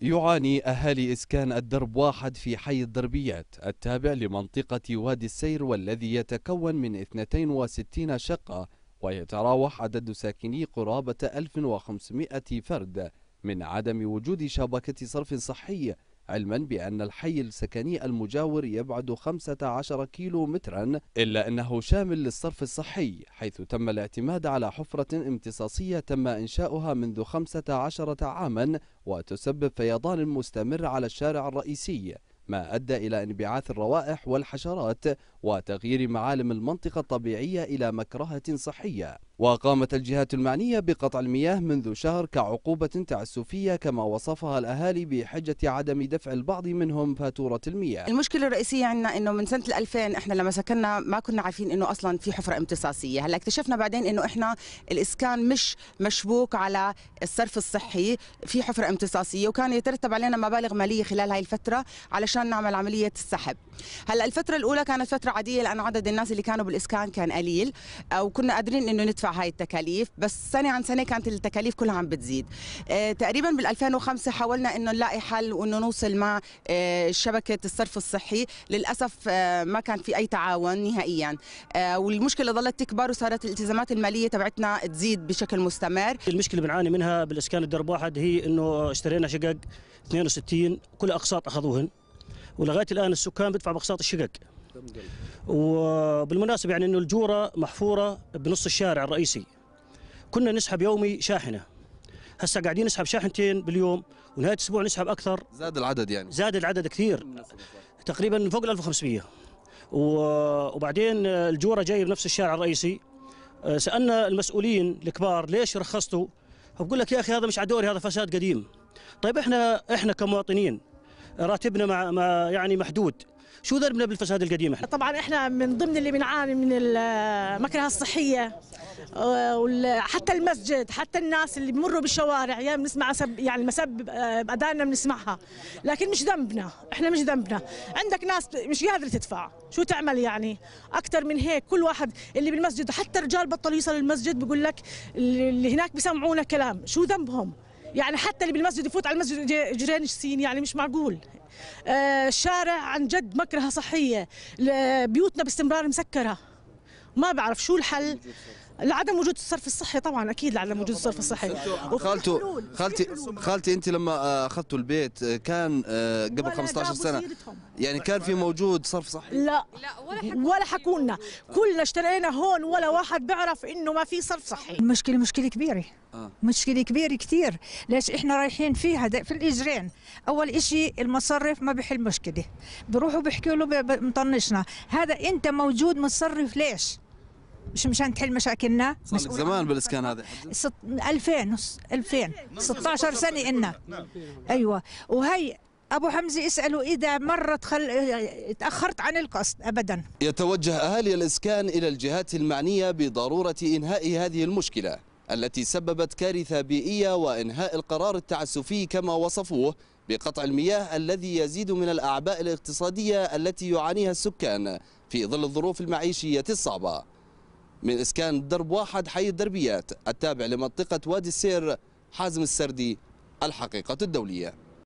يعاني أهالي إسكان الدرب واحد في حي الدربيات التابع لمنطقة وادي السير والذي يتكون من 62 شقة ويتراوح عدد ساكني قرابة 1500 فرد من عدم وجود شبكة صرف صحي علما بأن الحي السكني المجاور يبعد 15 كيلو مترا إلا أنه شامل للصرف الصحي حيث تم الاعتماد على حفرة امتصاصية تم إنشاؤها منذ 15 عاما وتسبب فيضان مستمر على الشارع الرئيسي ما أدى إلى انبعاث الروائح والحشرات وتغيير معالم المنطقة الطبيعية إلى مكرهة صحية وقامت الجهات المعنية بقطع المياه منذ شهر كعقوبة تعسفية كما وصفها الأهالي بحجة عدم دفع البعض منهم فاتورة المياه المشكلة الرئيسية عندنا أنه من سنة 2000 إحنا لما سكننا ما كنا عارفين أنه أصلا في حفرة امتصاصية هلا اكتشفنا بعدين أنه إحنا الإسكان مش مشبوك على الصرف الصحي في حفرة امتصاصية وكان يترتب علينا مبالغ مالية خلال هاي الفترة علشان نعمل عملية السحب هلا الفترة الأولى كانت فترة عادية لأن عدد الناس اللي كانوا بالإسكان كان قليل وكنا قادرين أنه ندفع هاي التكاليف بس سنه عن سنه كانت التكاليف كلها عم بتزيد آه، تقريبا بال 2005 حاولنا انه نلاقي حل وانه نوصل مع آه، شبكه الصرف الصحي للاسف آه، ما كان في اي تعاون نهائيا والمشكله ظلت تكبر وصارت الالتزامات الماليه تبعتنا تزيد بشكل مستمر المشكله بنعاني منها بالاسكان الدرب واحد هي انه اشترينا شقق 62 كل اقساط اخذوهن ولغايه الان السكان بيدفعوا باقساط الشقق وبالمناسبة يعني أنه الجورة محفورة بنص الشارع الرئيسي كنا نسحب يومي شاحنة هسا قاعدين نسحب شاحنتين باليوم ونهاية الأسبوع نسحب أكثر زاد العدد يعني زاد العدد كثير تقريبا فوق ال 1500 وبعدين الجورة جاية بنفس الشارع الرئيسي آه، سألنا المسؤولين الكبار ليش رخصتوا فبقول لك يا أخي هذا مش عدوري هذا فساد قديم طيب احنا احنا كمواطنين راتبنا مع, مع يعني محدود شو ذنبنا بالفساد القديم احنا؟ طبعا احنا من ضمن اللي بنعاني من المكره الصحيه آه، حتى المسجد حتى الناس اللي بمروا بالشوارع يعني بنسمع سب يعني المسب بأذاننا آه، بنسمعها لكن مش ذنبنا احنا مش ذنبنا عندك ناس مش قادره تدفع شو تعمل يعني اكثر من هيك كل واحد اللي بالمسجد حتى الرجال بطلوا يوصلوا المسجد بقول لك اللي هناك بيسمعونا كلام شو ذنبهم يعني حتى اللي بالمسجد يفوت على المسجد جيران سين يعني مش معقول آه الشارع عن جد مكرهه صحيه بيوتنا باستمرار مسكره ما بعرف شو الحل لعدم وجود الصرف الصحي طبعا اكيد لعدم وجود الصرف الصحي خالته خالتي خالتي انت لما آه، اخذتوا البيت آه، كان آه، قبل 15 سنه يعني كان في موجود صرف صحي لا ولا حكونا كلنا اشترينا هون ولا واحد بيعرف انه ما في صرف صحي المشكله مشكله كبيره مشكله كبيره كثير ليش احنا رايحين فيها في الاجرين اول شيء المصرف ما بحل مشكله بروحوا بيحكوا له مطنشنا هذا انت موجود متصرف ليش مش مشان تحل مشاكلنا صار زمان بالاسكان هذا 2000 2000 16 سنه إلنا ايوه وهي ابو حمزه اساله اذا مره تخل... تاخرت عن القصد ابدا يتوجه اهالي الاسكان الى الجهات المعنيه بضروره انهاء هذه المشكله التي سببت كارثة بيئية وإنهاء القرار التعسفي كما وصفوه بقطع المياه الذي يزيد من الأعباء الاقتصادية التي يعانيها السكان في ظل الظروف المعيشية الصعبة من إسكان درب واحد حي الدربيات التابع لمنطقة وادي السير حازم السردي الحقيقة الدولية